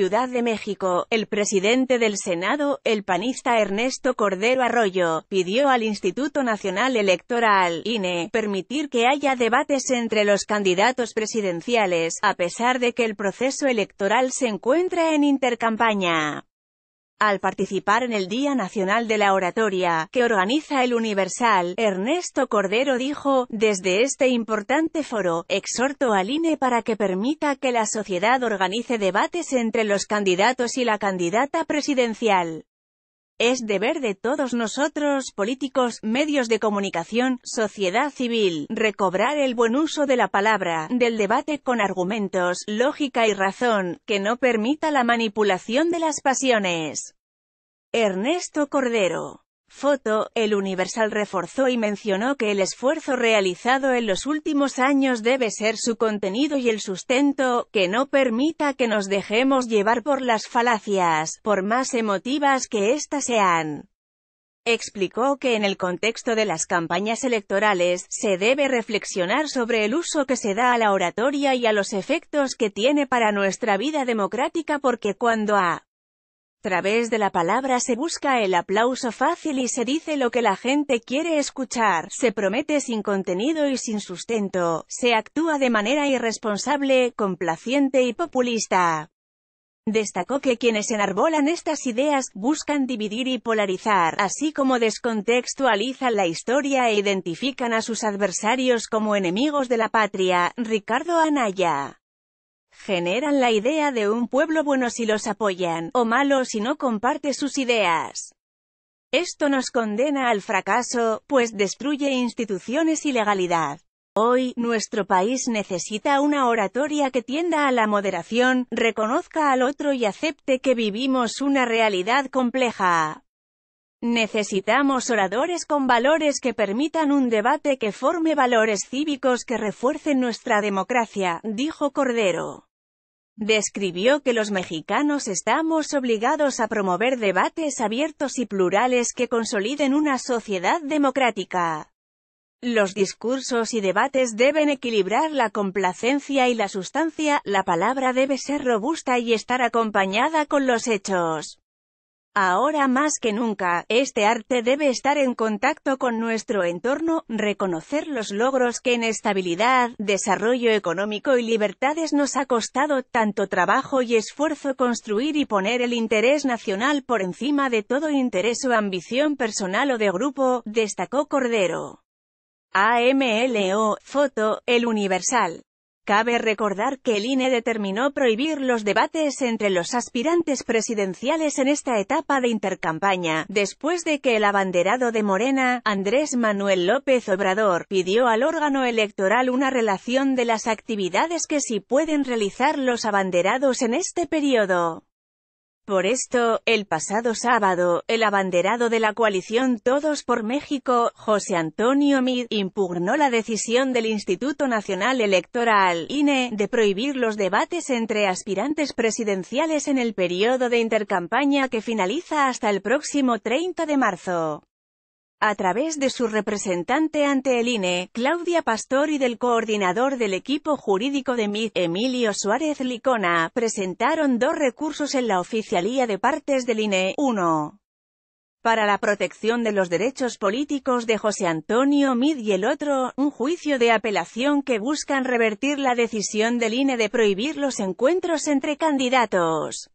Ciudad de México, el presidente del Senado, el panista Ernesto Cordero Arroyo, pidió al Instituto Nacional Electoral, INE, permitir que haya debates entre los candidatos presidenciales, a pesar de que el proceso electoral se encuentra en intercampaña. Al participar en el Día Nacional de la Oratoria, que organiza el Universal, Ernesto Cordero dijo, desde este importante foro, exhorto al INE para que permita que la sociedad organice debates entre los candidatos y la candidata presidencial. Es deber de todos nosotros, políticos, medios de comunicación, sociedad civil, recobrar el buen uso de la palabra, del debate con argumentos, lógica y razón, que no permita la manipulación de las pasiones. Ernesto Cordero Foto, el Universal reforzó y mencionó que el esfuerzo realizado en los últimos años debe ser su contenido y el sustento, que no permita que nos dejemos llevar por las falacias, por más emotivas que éstas sean. Explicó que en el contexto de las campañas electorales, se debe reflexionar sobre el uso que se da a la oratoria y a los efectos que tiene para nuestra vida democrática porque cuando a través de la palabra se busca el aplauso fácil y se dice lo que la gente quiere escuchar, se promete sin contenido y sin sustento, se actúa de manera irresponsable, complaciente y populista. Destacó que quienes enarbolan estas ideas, buscan dividir y polarizar, así como descontextualizan la historia e identifican a sus adversarios como enemigos de la patria. Ricardo Anaya generan la idea de un pueblo bueno si los apoyan, o malo si no comparte sus ideas. Esto nos condena al fracaso, pues destruye instituciones y legalidad. Hoy, nuestro país necesita una oratoria que tienda a la moderación, reconozca al otro y acepte que vivimos una realidad compleja. Necesitamos oradores con valores que permitan un debate que forme valores cívicos que refuercen nuestra democracia, dijo Cordero. Describió que los mexicanos estamos obligados a promover debates abiertos y plurales que consoliden una sociedad democrática. Los discursos y debates deben equilibrar la complacencia y la sustancia, la palabra debe ser robusta y estar acompañada con los hechos. Ahora más que nunca, este arte debe estar en contacto con nuestro entorno, reconocer los logros que en estabilidad, desarrollo económico y libertades nos ha costado tanto trabajo y esfuerzo construir y poner el interés nacional por encima de todo interés o ambición personal o de grupo, destacó Cordero. AMLO, foto, El Universal. Cabe recordar que el INE determinó prohibir los debates entre los aspirantes presidenciales en esta etapa de intercampaña, después de que el abanderado de Morena, Andrés Manuel López Obrador, pidió al órgano electoral una relación de las actividades que sí pueden realizar los abanderados en este periodo. Por esto, el pasado sábado, el abanderado de la coalición Todos por México, José Antonio Mid, impugnó la decisión del Instituto Nacional Electoral, INE, de prohibir los debates entre aspirantes presidenciales en el periodo de intercampaña que finaliza hasta el próximo 30 de marzo a través de su representante ante el INE, Claudia Pastor y del coordinador del equipo jurídico de MID, Emilio Suárez Licona, presentaron dos recursos en la Oficialía de Partes del INE, uno, Para la protección de los derechos políticos de José Antonio Mid y el otro, un juicio de apelación que buscan revertir la decisión del INE de prohibir los encuentros entre candidatos.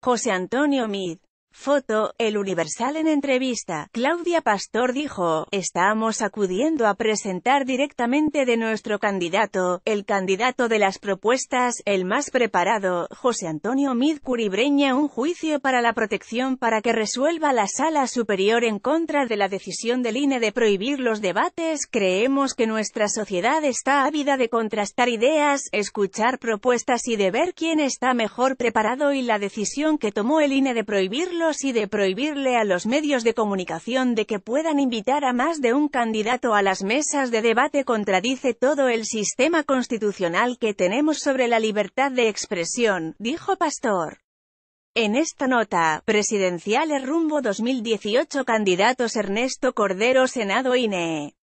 José Antonio Mid Foto, El Universal en entrevista, Claudia Pastor dijo, estamos acudiendo a presentar directamente de nuestro candidato, el candidato de las propuestas, el más preparado, José Antonio Mid un juicio para la protección para que resuelva la sala superior en contra de la decisión del INE de prohibir los debates, creemos que nuestra sociedad está ávida de contrastar ideas, escuchar propuestas y de ver quién está mejor preparado y la decisión que tomó el INE de prohibirlo y de prohibirle a los medios de comunicación de que puedan invitar a más de un candidato a las mesas de debate contradice todo el sistema constitucional que tenemos sobre la libertad de expresión, dijo Pastor. En esta nota, presidenciales rumbo 2018 candidatos Ernesto Cordero Senado INE.